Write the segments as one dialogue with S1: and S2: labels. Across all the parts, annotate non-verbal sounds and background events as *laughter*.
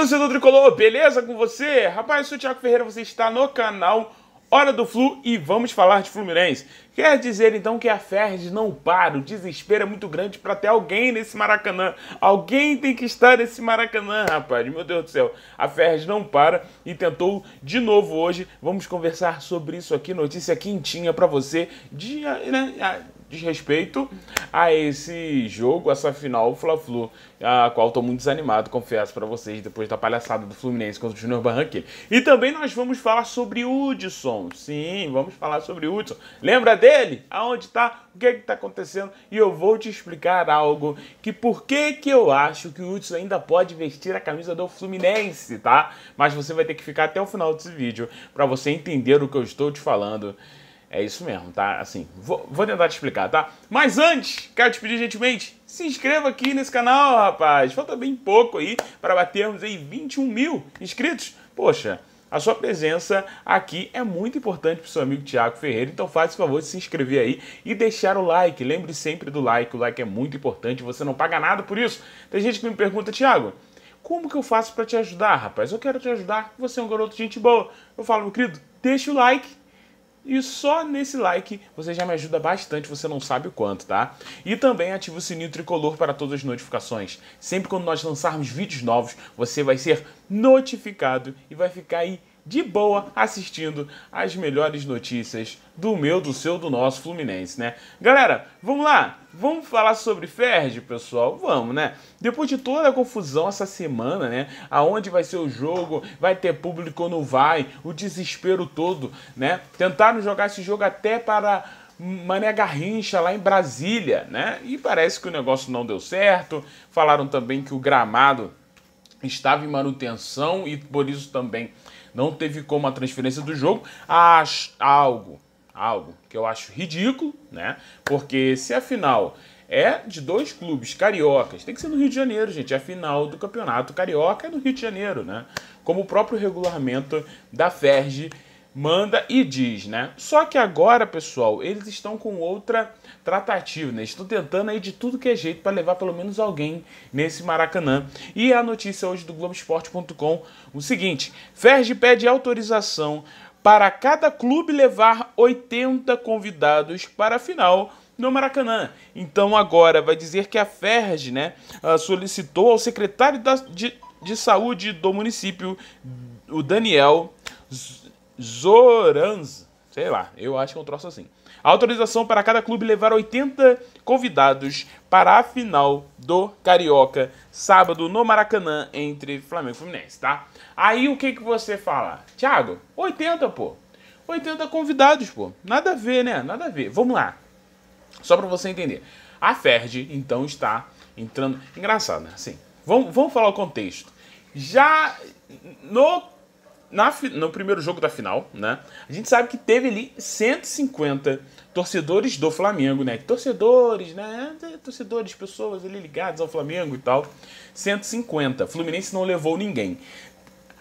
S1: torcedor tricolor, beleza com você? Rapaz, eu sou o Thiago Ferreira, você está no canal Hora do Flu e vamos falar de Fluminense. Quer dizer então que a Ferdi não para, o desespero é muito grande para ter alguém nesse Maracanã. Alguém tem que estar nesse Maracanã, rapaz. Meu Deus do céu. A Ferdi não para e tentou de novo hoje. Vamos conversar sobre isso aqui, notícia quentinha para você. Dia, né? Ah, diz respeito a esse jogo, essa final Fla-Flu, a qual estou muito desanimado, confesso para vocês, depois da palhaçada do Fluminense contra o Júnior Barranquilla. E também nós vamos falar sobre Hudson. Sim, vamos falar sobre Hudson. Lembra dele? Aonde está? O que é que tá acontecendo? E eu vou te explicar algo que por que que eu acho que o Hudson ainda pode vestir a camisa do Fluminense, tá? Mas você vai ter que ficar até o final desse vídeo para você entender o que eu estou te falando. É isso mesmo, tá? Assim, vou, vou, tentar te explicar, tá? Mas antes, quero te pedir gentilmente, se inscreva aqui nesse canal, rapaz. Falta bem pouco aí para batermos aí 21 mil inscritos. Poxa, a sua presença aqui é muito importante para o seu amigo Tiago Ferreira, então faça o favor de se inscrever aí e deixar o like. Lembre sempre do like, o like é muito importante, você não paga nada por isso. Tem gente que me pergunta, Tiago, como que eu faço para te ajudar, rapaz? Eu quero te ajudar, você é um garoto de gente boa. Eu falo, meu querido, deixa o like e só nesse like você já me ajuda bastante, você não sabe o quanto, tá? E também ativa o sininho tricolor para todas as notificações. Sempre quando nós lançarmos vídeos novos, você vai ser notificado e vai ficar aí de boa assistindo as melhores notícias do meu, do seu, do nosso Fluminense, né? Galera, vamos lá! Vamos falar sobre Ferdi, pessoal? Vamos, né? Depois de toda a confusão essa semana, né? Aonde vai ser o jogo? Vai ter público ou não vai? O desespero todo, né? Tentaram jogar esse jogo até para Mané Garrincha lá em Brasília, né? E parece que o negócio não deu certo. Falaram também que o gramado estava em manutenção e por isso também não teve como a transferência do jogo. Acho algo, algo que eu acho ridículo, né? Porque se a final é de dois clubes cariocas, tem que ser no Rio de Janeiro, gente. É a final do Campeonato Carioca é no Rio de Janeiro, né? Como o próprio regulamento da FERJ manda e diz, né? Só que agora, pessoal, eles estão com outra tratativa, né? Estão tentando aí de tudo que é jeito para levar pelo menos alguém nesse Maracanã. E a notícia hoje do Globoesporte.com o seguinte: Ferge pede autorização para cada clube levar 80 convidados para a final no Maracanã. Então agora vai dizer que a Ferge, né, ah, solicitou ao secretário de, de saúde do município, o Daniel Zoranz. Sei lá, eu acho que é um troço assim. A autorização para cada clube levar 80 convidados para a final do Carioca, sábado no Maracanã, entre Flamengo e Fluminense, tá? Aí o que, que você fala? Thiago, 80, pô. 80 convidados, pô. Nada a ver, né? Nada a ver. Vamos lá. Só para você entender. A Ferdi, então, está entrando. Engraçado, né? Assim, vamos, vamos falar o contexto. Já no na, no primeiro jogo da final, né? A gente sabe que teve ali 150 torcedores do Flamengo, né? Torcedores, né? Torcedores, pessoas ali ligadas ao Flamengo e tal. 150. Fluminense não levou ninguém.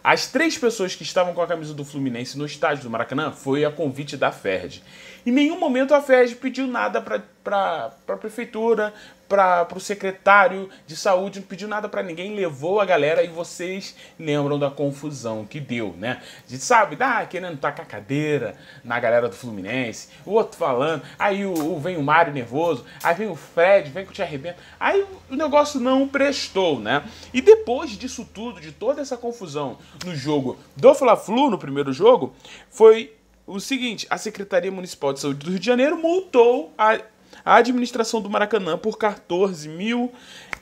S1: As três pessoas que estavam com a camisa do Fluminense no estádio do Maracanã foi a convite da Ferd. Em nenhum momento a Ferd pediu nada para a prefeitura, para o secretário de saúde, não pediu nada para ninguém, levou a galera e vocês lembram da confusão que deu, né? A gente sabe, ah, querendo tacar cadeira na galera do Fluminense, o outro falando, aí o, o vem o Mário nervoso, aí vem o Fred, vem que eu te arrebento. Aí o negócio não prestou, né? E depois disso tudo, de toda essa confusão no jogo do Fla-Flu, no primeiro jogo, foi o seguinte, a Secretaria Municipal de Saúde do Rio de Janeiro multou a a administração do Maracanã por 14 mil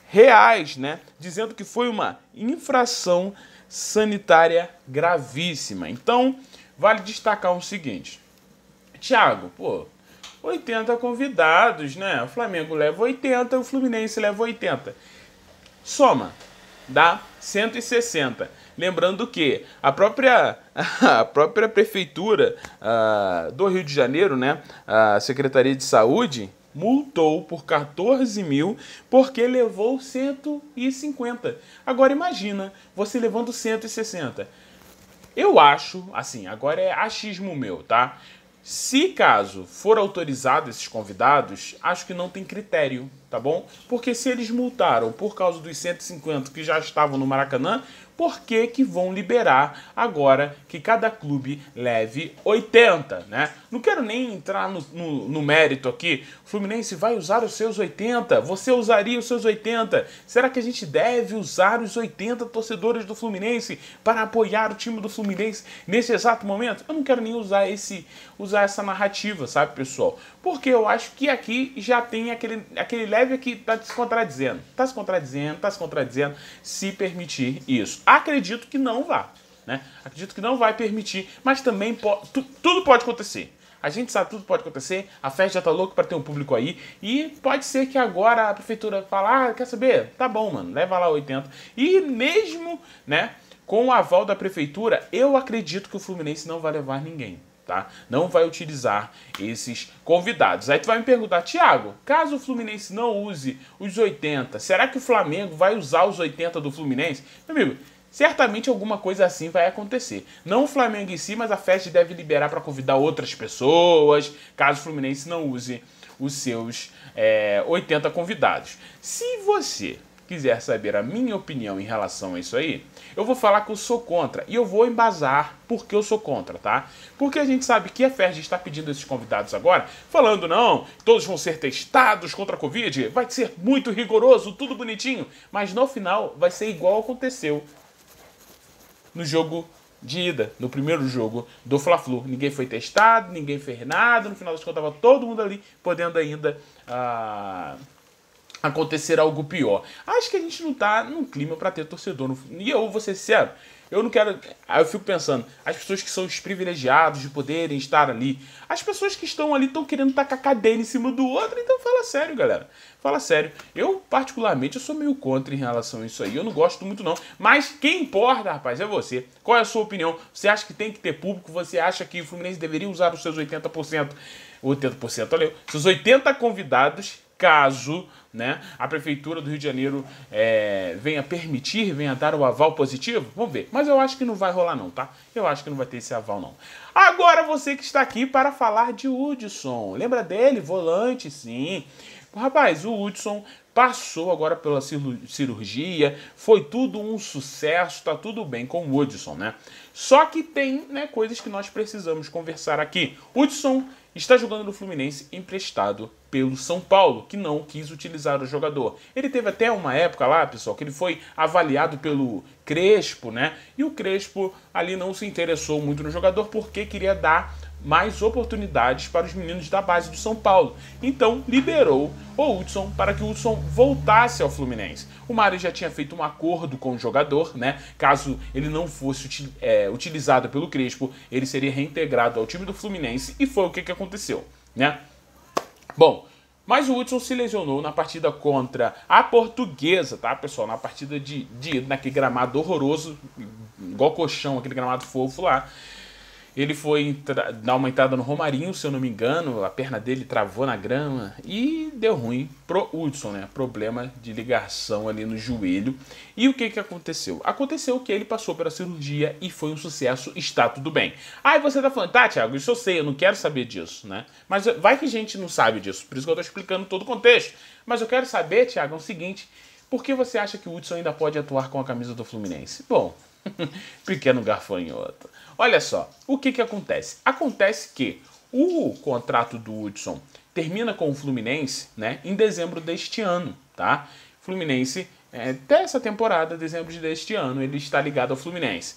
S1: reais, né? Dizendo que foi uma infração sanitária gravíssima. Então, vale destacar o seguinte. Tiago, pô, 80 convidados, né? O Flamengo leva 80, o Fluminense leva 80. Soma, dá 160. Lembrando que a própria, *laughs* a própria prefeitura uh, do Rio de Janeiro, né, a Secretaria de Saúde, multou por 14 mil porque levou 150. Agora imagina você levando 160. Eu acho, assim, agora é achismo meu, tá? Se caso for autorizado esses convidados, acho que não tem critério, tá bom? Porque se eles multaram por causa dos 150 que já estavam no Maracanã, por que, que vão liberar agora que cada clube leve 80, né? Não quero nem entrar no, no, no mérito aqui. O Fluminense vai usar os seus 80, você usaria os seus 80. Será que a gente deve usar os 80 torcedores do Fluminense para apoiar o time do Fluminense nesse exato momento? Eu não quero nem usar esse usar essa narrativa, sabe, pessoal? Porque eu acho que aqui já tem aquele, aquele leve que está se contradizendo. Está se contradizendo, está se contradizendo, se permitir isso. Acredito que não vá. Né? Acredito que não vai permitir, mas também po tu, tudo pode acontecer. A gente sabe tudo pode acontecer, a festa já tá louca para ter um público aí, e pode ser que agora a prefeitura fale, ah, quer saber? Tá bom, mano, leva lá 80. E mesmo, né, com o aval da prefeitura, eu acredito que o Fluminense não vai levar ninguém. Tá? Não vai utilizar esses convidados. Aí tu vai me perguntar, Thiago, caso o Fluminense não use os 80, será que o Flamengo vai usar os 80 do Fluminense? Meu amigo, certamente alguma coisa assim vai acontecer. Não o Flamengo em si, mas a FED deve liberar para convidar outras pessoas, caso o Fluminense não use os seus é, eh, 80 convidados. Se você quiser saber a minha opinião em relação a isso aí, eu vou falar que eu sou contra e eu vou embasar porque eu sou contra, tá? Porque a gente sabe que a FERJ está pedindo esses convidados agora, falando não, todos vão ser testados contra a Covid, vai ser muito rigoroso, tudo bonitinho, mas no final vai ser igual aconteceu no jogo de ida, no primeiro jogo do Fla-Flu. Ninguém foi testado, ninguém fez nada, no final das contas estava todo mundo ali podendo ainda... Ah, acontecer algo pior. Acho que a gente não tá num clima para ter torcedor. No... E eu vou ser sincero, eu não quero. Aí eu fico pensando, as pessoas que são os privilegiados de poderem estar ali, as pessoas que estão ali estão querendo tacar cadeia em cima do outro, então fala sério, galera. Fala sério. Eu, particularmente, eu sou meio contra em relação a isso aí. Eu não gosto muito, não. Mas quem importa, rapaz, é você. Qual é a sua opinião? Você acha que tem que ter público? Você acha que o Fluminense deveria usar os seus 80%? 80%, olha, seus 80 convidados caso né, a Prefeitura do Rio de Janeiro é, venha permitir, venha dar o aval positivo? Vamos ver. Mas eu acho que não vai rolar, não, tá? Eu acho que não vai ter esse aval, não. Agora você que está aqui para falar de Hudson. Lembra dele? Volante, sim. Rapaz, o Hudson passou agora pela cirurgia, foi tudo um sucesso, tá tudo bem com o Hudson, né? Só que tem né, coisas que nós precisamos conversar aqui. Hudson está jogando no Fluminense emprestado pelo São Paulo, que não quis utilizar o jogador. Ele teve até uma época lá, pessoal, que ele foi avaliado pelo Crespo, né? E o Crespo ali não se interessou muito no jogador porque queria dar mais oportunidades para os meninos da base do São Paulo. Então, liberou o Hudson para que o Hudson voltasse ao Fluminense. O Mário já tinha feito um acordo com o jogador, né? Caso ele não fosse é, utilizado pelo Crespo, ele seria reintegrado ao time do Fluminense e foi o que, que aconteceu, né? Bom, mas o Hudson se lesionou na partida contra a Portuguesa, tá, pessoal? Na partida de, de naquele gramado horroroso, igual colchão, aquele gramado fofo lá. Ele foi dar uma entrada no Romarinho, se eu não me engano, a perna dele travou na grama e deu ruim pro Hudson, né? Problema de ligação ali no joelho. E o que que aconteceu? Aconteceu que ele passou pela cirurgia e foi um sucesso, está tudo bem. Aí e você tá falando, tá, Thiago, isso eu sei, eu não quero saber disso, né? Mas eh, vai que a gente não sabe disso, por isso que eu tô explicando todo o contexto. Mas eu quero saber, Thiago, é o seguinte, por que você acha que o Hudson ainda pode atuar com a camisa do Fluminense? Bom, *laughs* Pequeno garfanhoto. Olha só, o que, que acontece? Acontece que o contrato do Hudson termina com o Fluminense né, em dezembro deste ano, tá? Fluminense, é, até essa temporada, dezembro deste ano, ele está ligado ao Fluminense.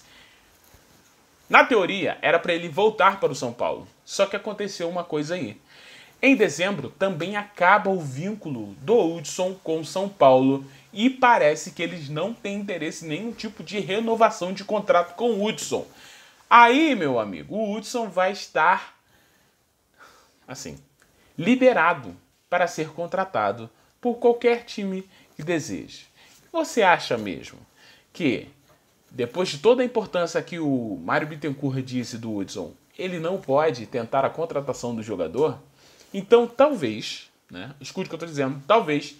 S1: Na teoria, era para ele voltar para o São Paulo, só que aconteceu uma coisa aí. Em dezembro, também acaba o vínculo do Hudson com o São Paulo e parece que eles não têm interesse em nenhum tipo de renovação de contrato com o Hudson. Aí, meu amigo, o Hudson vai estar assim, liberado para ser contratado por qualquer time que deseje. Você acha mesmo que depois de toda a importância que o Mário Bittencourt disse do Hudson, ele não pode tentar a contratação do jogador? Então, talvez, né? Escute o que eu estou dizendo, talvez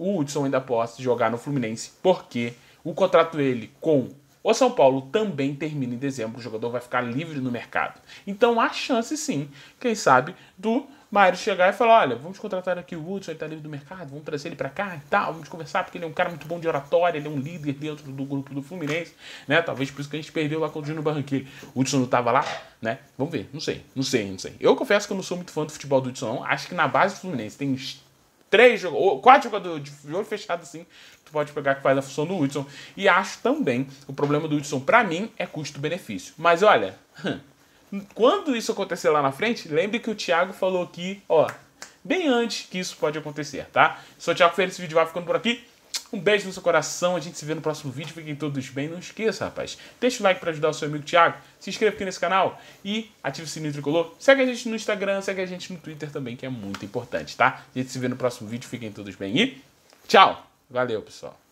S1: o Hudson ainda possa jogar no Fluminense, porque o contrato dele com o São Paulo também termina em dezembro, o jogador vai ficar livre no mercado. Então há chance sim, quem sabe, do Mário chegar e falar: olha, vamos contratar aqui o Hudson, ele está livre do mercado, vamos trazer ele para cá e tal, vamos conversar, porque ele é um cara muito bom de oratória, ele é um líder dentro do grupo do Fluminense, né? Talvez por isso que a gente perdeu lá com o Dino Barranquilla. O Hudson não estava lá, né? Vamos ver, não sei, não sei, não sei. Eu confesso que eu não sou muito fã do futebol do Hudson, não. acho que na base do Fluminense tem uns três jogadores, quatro jogadores de olho fechado assim, tu pode pegar que faz a função do Hudson. E acho também, o problema do Hudson para mim é custo-benefício. Mas olha, hum, quando isso acontecer lá na frente, lembre que o Thiago falou aqui, ó, bem antes que isso pode acontecer, tá? Sou o Thiago fez esse vídeo vai ficando por aqui. Um beijo no seu coração, a gente se vê no próximo vídeo. Fiquem todos bem. Não esqueça, rapaz. Deixa o like para ajudar o seu amigo Thiago. Se inscreva aqui nesse canal e ative o sininho tricolor. Segue a gente no Instagram, segue a gente no Twitter também, que é muito importante, tá? A gente se vê no próximo vídeo. Fiquem todos bem e tchau. Valeu, pessoal.